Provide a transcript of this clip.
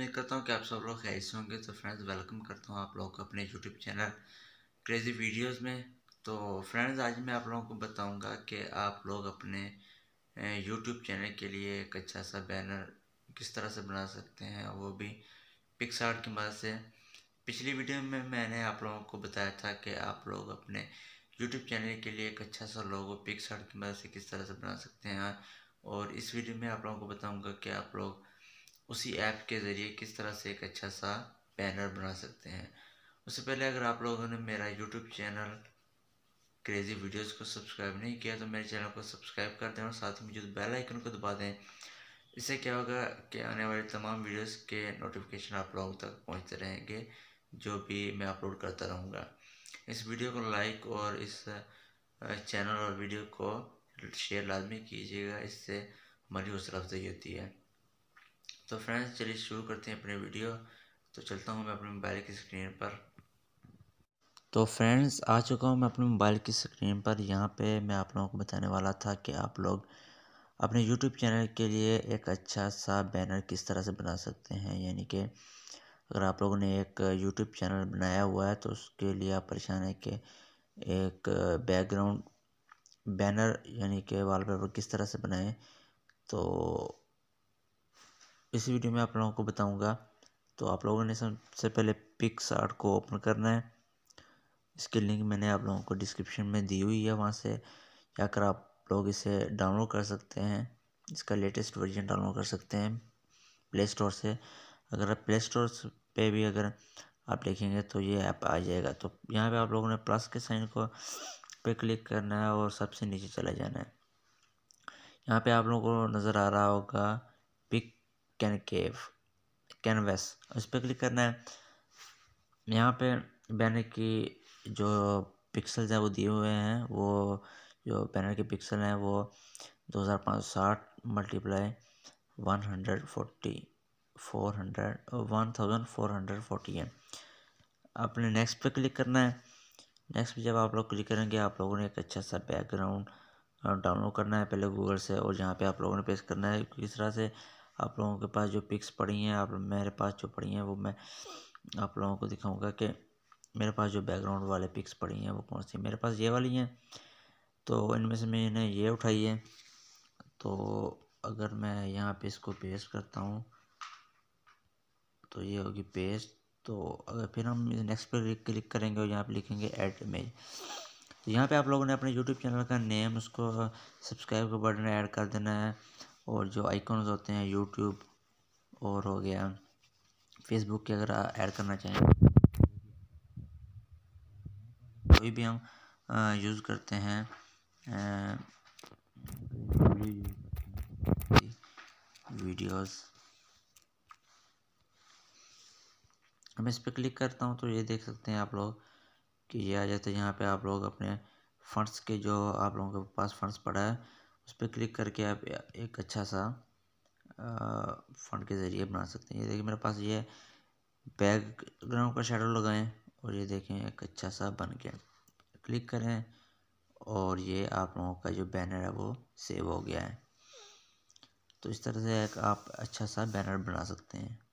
मैं करता हूँ कि आप सब लोग खैसे होंगे तो फ्रेंड्स वेलकम करता हूँ आप लोगों को अपने यूट्यूब चैनल क्रेज़ी वीडियोस में तो फ्रेंड्स आज मैं आप लोगों को बताऊंगा कि आप लोग अपने यूट्यूब चैनल के लिए एक अच्छा सा बैनर किस तरह से बना सकते हैं वो भी पिक्स आर्ट की मदद से पिछली वीडियो में मैंने आप लोगों को बताया था कि आप लोग अपने यूट्यूब चैनल के लिए एक अच्छा सा लोगो पिक्स आर्ट की मदद से किस तरह से बना सकते हैं और इस वीडियो में आप लोगों को बताऊँगा कि आप लोग उसी ऐप के ज़रिए किस तरह से एक अच्छा सा बैनर बना सकते हैं उससे पहले अगर आप लोगों ने मेरा यूट्यूब चैनल क्रेज़ी वीडियोस को सब्सक्राइब नहीं किया तो मेरे चैनल को सब्सक्राइब कर दें और साथ में जो बेल आइकन को दबा दें इससे क्या होगा कि आने वाले तमाम वीडियोस के नोटिफिकेशन आप लोगों तक पहुंचते रहेंगे जो भी मैं अपलोड करता रहूँगा इस वीडियो को लाइक और इस चैनल और वीडियो को शेयर लाजमी कीजिएगा इससे हमारी हौसला अफजाई होती है तो फ्रेंड्स चलिए शुरू करते हैं अपने वीडियो तो चलता हूँ मैं अपने मोबाइल की स्क्रीन पर तो फ्रेंड्स आ चुका हूँ मैं अपने मोबाइल की स्क्रीन पर यहाँ पे मैं आप लोगों को बताने वाला था कि आप लोग अपने यूट्यूब चैनल के लिए एक अच्छा सा बैनर किस तरह से बना सकते हैं यानी कि अगर आप लोगों ने एक यूट्यूब चैनल बनाया हुआ है तो उसके लिए आप परेशान हैं कि एक बैकग्राउंड बैनर यानी कि वाल किस तरह से बनाएँ तो इस वीडियो में आप लोगों को बताऊंगा तो आप लोगों ने सबसे पहले पिक्स आर्ट को ओपन करना है इसकी लिंक मैंने आप लोगों को डिस्क्रिप्शन में दी हुई है वहाँ से जाकर आप लोग इसे डाउनलोड कर सकते हैं इसका लेटेस्ट वर्जन डाउनलोड कर सकते हैं प्ले स्टोर से अगर आप प्ले स्टोर पे भी अगर आप देखेंगे तो ये ऐप आ जाएगा तो यहाँ पे आप लोगों ने प्लस के साइन को पे क्लिक करना है और सबसे नीचे चला जाना है यहाँ पे आप लोगों को नज़र आ रहा होगा पिक कैनकेव कैनवस उस पर क्लिक करना है यहाँ पे बैनर की जो पिक्सल्स हैं वो दिए हुए हैं वो जो बैनर के पिक्सल हैं वो दो हज़ार पाँच सौ साठ multiply one hundred forty four hundred one thousand four hundred forty है आपने नेक्स्ट पे क्लिक करना है नेक्स्ट पे जब आप लोग क्लिक करेंगे आप लोगों ने एक अच्छा सा बैकग्राउंड डाउनलोड uh, करना है पहले गूगल से और यहाँ पे आप लोगों ने पेश करना है किस तरह से आप लोगों के पास जो पिक्स पड़ी हैं आप मेरे पास जो पड़ी हैं वो मैं आप लोगों को दिखाऊंगा कि मेरे पास जो बैकग्राउंड वाले पिक्स पड़ी हैं वो कौन सी मेरे पास ये वाली हैं तो इनमें से मैंने ये उठाई है तो अगर मैं यहाँ पे इसको पेस्ट करता हूँ तो ये होगी पेस्ट तो अगर फिर हम नेक्स्ट पर क्लिक करेंगे और यहाँ पर लिखेंगे एड इमेज तो यहाँ पे आप लोगों ने अपने यूट्यूब चैनल का नेम उसको सब्सक्राइब का बटन ऐड कर देना है और जो आइकॉन्स होते हैं यूट्यूब और हो गया फेसबुक के अगर ऐड करना चाहें कोई भी हम यूज़ करते हैं वीडियोस मैं इस पर क्लिक करता हूँ तो ये देख सकते हैं आप लोग कि ये आ जाते हैं यहाँ पे आप लोग अपने फ़ंड्स के जो आप लोगों के पास फ़ंड्स पड़ा है उस पर क्लिक करके आप एक अच्छा सा फंड के ज़रिए बना सकते हैं ये देखिए मेरे पास ये बैकग्राउंड का शेडो लगाएं और ये देखें एक अच्छा सा बन गया क्लिक करें और ये आप लोगों का जो बैनर है वो सेव हो गया है तो इस तरह से एक आप अच्छा सा बैनर बना सकते हैं